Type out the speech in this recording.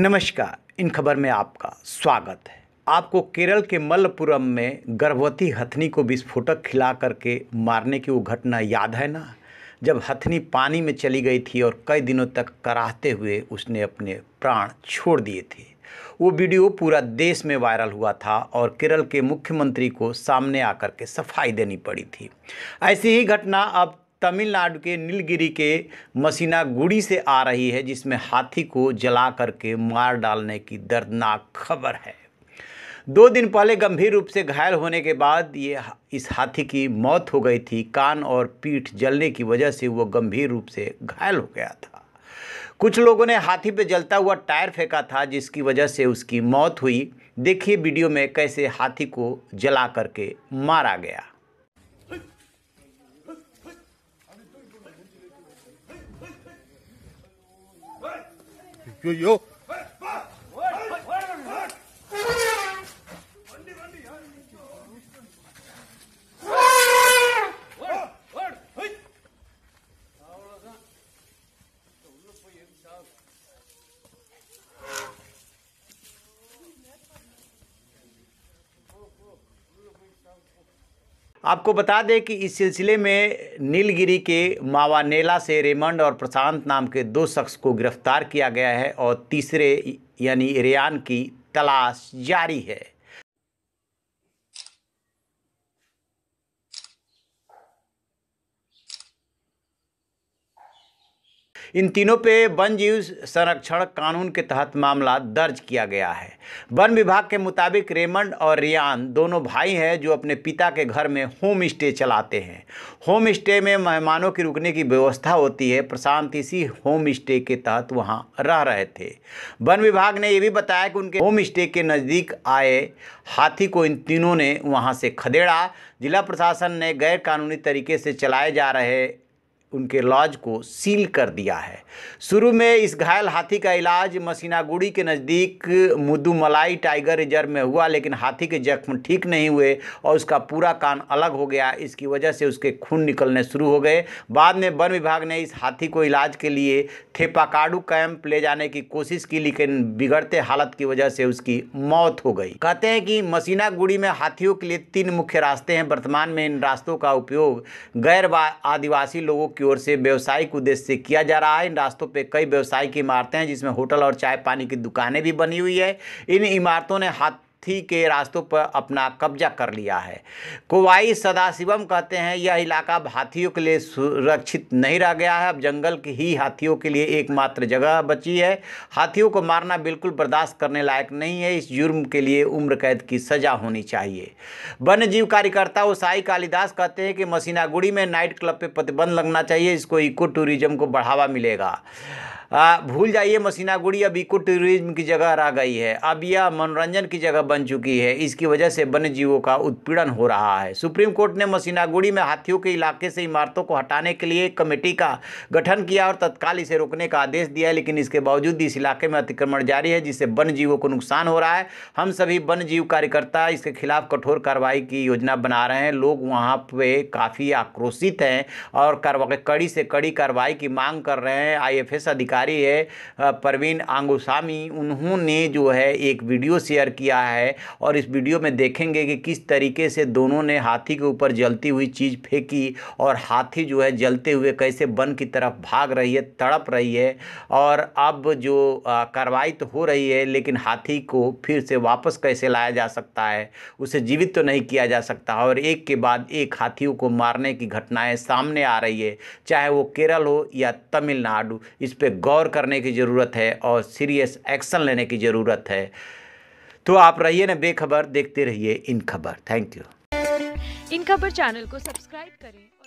नमस्कार इन खबर में आपका स्वागत है आपको केरल के मल्लपुरम में गर्भवती हथनी को विस्फोटक खिला करके मारने की वो घटना याद है ना जब हथनी पानी में चली गई थी और कई दिनों तक कराहते हुए उसने अपने प्राण छोड़ दिए थे वो वीडियो पूरा देश में वायरल हुआ था और केरल के मुख्यमंत्री को सामने आकर के सफाई देनी पड़ी थी ऐसी ही घटना अब तमिलनाडु के नीलगिरी के मसीना गुड़ी से आ रही है जिसमें हाथी को जला करके मार डालने की दर्दनाक खबर है दो दिन पहले गंभीर रूप से घायल होने के बाद ये इस हाथी की मौत हो गई थी कान और पीठ जलने की वजह से वो गंभीर रूप से घायल हो गया था कुछ लोगों ने हाथी पे जलता हुआ टायर फेंका था जिसकी वजह से उसकी मौत हुई देखिए वीडियो में कैसे हाथी को जला करके मारा गया 有有。आपको बता दें कि इस सिलसिले में नीलगिरी के मावानेला से रेमंड और प्रशांत नाम के दो शख्स को गिरफ्तार किया गया है और तीसरे यानी रियान की तलाश जारी है इन तीनों पे वन जीव संरक्षण कानून के तहत मामला दर्ज किया गया है वन विभाग के मुताबिक रेमंड और रियान दोनों भाई हैं जो अपने पिता के घर में होम स्टे चलाते हैं होम स्टे में मेहमानों की रुकने की व्यवस्था होती है प्रशांत इसी होम स्टे के तहत वहाँ रह रहे थे वन विभाग ने यह भी बताया कि उनके होम स्टे के नज़दीक आए हाथी को इन तीनों ने वहाँ से खदेड़ा जिला प्रशासन ने गैर कानूनी तरीके से चलाए जा रहे उनके लॉज को सील कर दिया है शुरू में इस घायल हाथी का इलाज मसीनागुड़ी के नज़दीक मुदुमलाई टाइगर रिजर्व में हुआ लेकिन हाथी के जख्म ठीक नहीं हुए और उसका पूरा कान अलग हो गया इसकी वजह से उसके खून निकलने शुरू हो गए बाद में वन विभाग ने इस हाथी को इलाज के लिए थेपाकाडू कैंप ले जाने की कोशिश की लेकिन बिगड़ते हालत की वजह से उसकी मौत हो गई कहते हैं कि मसीनागुड़ी में हाथियों के लिए तीन मुख्य रास्ते हैं वर्तमान में इन रास्तों का उपयोग गैर आदिवासी लोगों की ओर से व्यवसायिक उद्देश्य से किया जा रहा है इन रास्तों पर कई व्यवसायिक इमारतें हैं जिसमें होटल और चाय पानी की दुकानें भी बनी हुई है इन इमारतों ने हाथ थी के रास्तों पर अपना कब्जा कर लिया है कोवाई सदाशिवम कहते हैं यह इलाका अब हाथियों के लिए सुरक्षित नहीं रह गया है अब जंगल की ही हाथियों के लिए एकमात्र जगह बची है हाथियों को मारना बिल्कुल बर्दाश्त करने लायक नहीं है इस जुर्म के लिए उम्र कैद की सजा होनी चाहिए वन्य जीव कार्यकर्ता उसाई कालिदास कहते हैं कि मसीनागुड़ी में नाइट क्लब पर प्रतिबंध लगना चाहिए इसको इको टूरिज्म को बढ़ावा मिलेगा आ, भूल जाइए मसीनागुड़ी अब इको टूरिज्म की जगह आ गई है अब यह मनोरंजन की जगह बन चुकी है इसकी वजह से वन्य जीवों का उत्पीड़न हो रहा है सुप्रीम कोर्ट ने मसीनागुड़ी में हाथियों के इलाके से इमारतों को हटाने के लिए एक कमेटी का गठन किया और तत्काल इसे रोकने का आदेश दिया लेकिन इसके बावजूद इस इलाके में अतिक्रमण जारी है जिससे वन्य जीवों को नुकसान हो रहा है हम सभी वन्य जीव कार्यकर्ता इसके खिलाफ कठोर कार्रवाई की योजना बना रहे हैं लोग वहाँ पे काफ़ी आक्रोशित हैं और कड़ी से कड़ी कार्रवाई की मांग कर रहे हैं आई अधिकारी अधिकारी है परवीन आंगुसामी उन्होंने जो है एक वीडियो शेयर किया है और इस वीडियो में देखेंगे कि किस तरीके से दोनों ने हाथी के ऊपर जलती हुई चीज़ फेंकी और हाथी जो है जलते हुए कैसे वन की तरफ भाग रही है तड़प रही है और अब जो कार्रवाई तो हो रही है लेकिन हाथी को फिर से वापस कैसे लाया जा सकता है उसे जीवित तो नहीं किया जा सकता और एक के बाद एक हाथियों को मारने की घटनाएं सामने आ रही है चाहे वो केरल हो या तमिलनाडु इस पर गौर करने की ज़रूरत है और सीरियस एक्शन लेने की ज़रूरत है तो आप रहिए ना बेखबर देखते रहिए इन खबर थैंक यू इन खबर चैनल को सब्सक्राइब करें